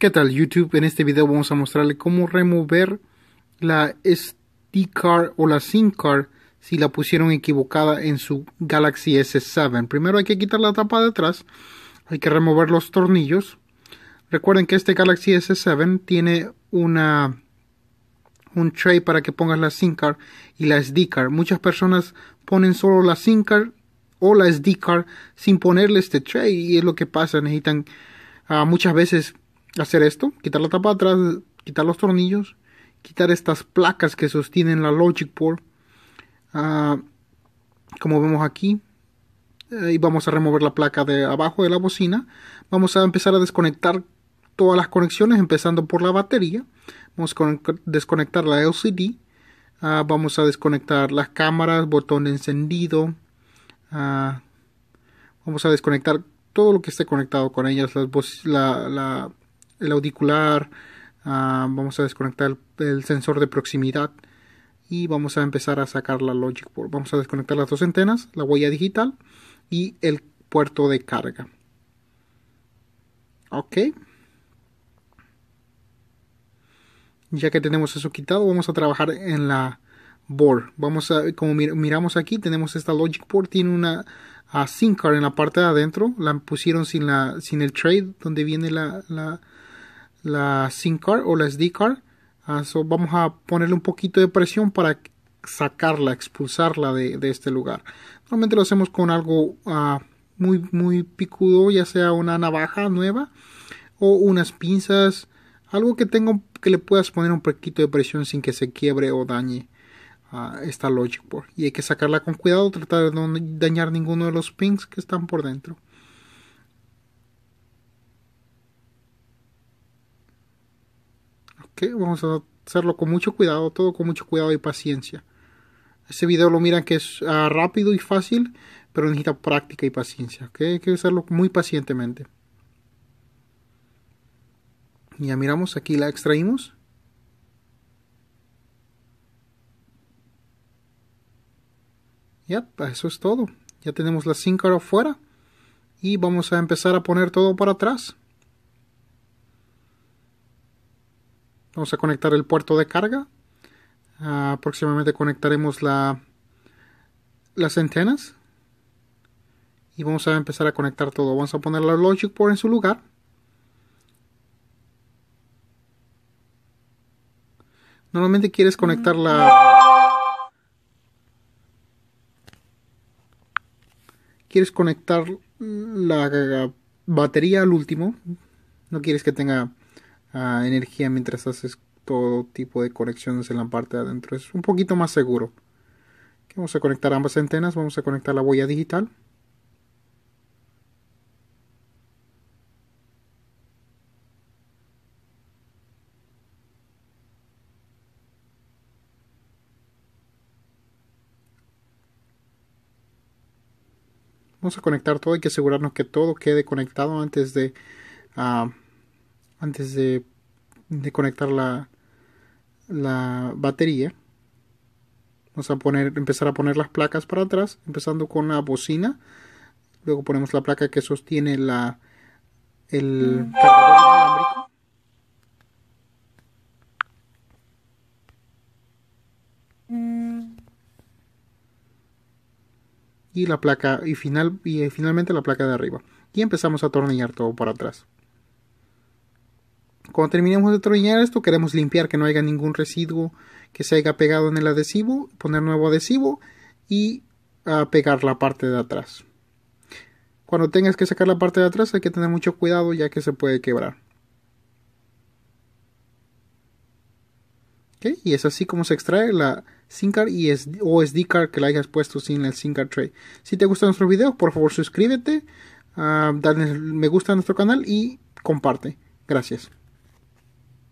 ¿Qué tal YouTube? En este video vamos a mostrarle cómo remover la SD card o la SIM card si la pusieron equivocada en su Galaxy S7. Primero hay que quitar la tapa de atrás, hay que remover los tornillos. Recuerden que este Galaxy S7 tiene una un tray para que pongas la SIM card y la SD card. Muchas personas ponen solo la SIM card o la SD card sin ponerle este tray y es lo que pasa. Necesitan ah, muchas veces hacer esto, quitar la tapa atrás, quitar los tornillos, quitar estas placas que sostienen la Logic Board, ah, como vemos aquí, eh, y vamos a remover la placa de abajo de la bocina. Vamos a empezar a desconectar todas las conexiones, empezando por la batería. Vamos a desconectar la LCD. Ah, vamos a desconectar las cámaras, botón encendido. Ah, vamos a desconectar todo lo que esté conectado con ellas, la, el auricular ah, vamos a desconectar el, sensor de proximidad y vamos a empezar a sacar la logic board. Vamos a desconectar las dos antenas, la huella digital y el puerto de carga. Ok. Ya que tenemos eso quitado, vamos a trabajar en la board. Vamos a, como miramos aquí, tenemos esta logic board, tiene una a ah, card en la parte de adentro, la pusieron sin, la, sin el trade donde viene la, la card o la SD card. Ah, vamos a ponerle un poquito de presión para sacarla, expulsarla de, este lugar. Normalmente lo hacemos con algo ah, muy, muy picudo, ya sea una navaja nueva o unas pinzas, algo que tenga que le puedas poner un poquito de presión sin que se quiebre o dañe ah, esta logic board. Y hay que sacarla con cuidado, tratar de no dañar ninguno de los pins que están por dentro. Vamos a hacerlo con mucho cuidado, todo con mucho cuidado y paciencia. Ese video lo miran que es ah, rápido y fácil, pero necesita práctica y paciencia, Hay que hacerlo muy pacientemente. Ya miramos, aquí la extraímos. Ya, yep, eso es todo. Ya tenemos la sincara afuera. Y vamos a empezar a poner todo para atrás. Vamos a conectar el puerto de carga. Ah, próximamente conectaremos la, las antenas. Y vamos a empezar a conectar todo. Vamos a poner la logic por en su lugar. Normalmente quieres conectar la... Quieres conectar la batería al último. No quieres que tenga energía mientras haces todo tipo de conexiones en la parte de adentro. Es un poquito más seguro. vamos a conectar ambas antenas. Vamos a conectar la huella digital. Vamos a conectar todo. Hay que asegurarnos que todo quede conectado antes de ah, antes de, conectar la, batería. Vamos a poner, empezar a poner las placas para atrás, empezando con la bocina. Luego ponemos la placa que sostiene la, el Y la placa, y, final, y eh, finalmente la placa de arriba. Y empezamos a atornillar todo para atrás. Cuando terminemos de troñar esto, queremos limpiar que no haya ningún residuo que se haya pegado en el adhesivo, poner nuevo adhesivo y ah, pegar la parte de atrás. Cuando tengas que sacar la parte de atrás hay que tener mucho cuidado ya que se puede quebrar. Y es así como se extrae la SIM card y SD, o SD card que la hayas puesto sin el SIM card tray. Si te gusta nuestro video, por favor suscríbete, ah, dale me gusta a nuestro canal y comparte. Gracias.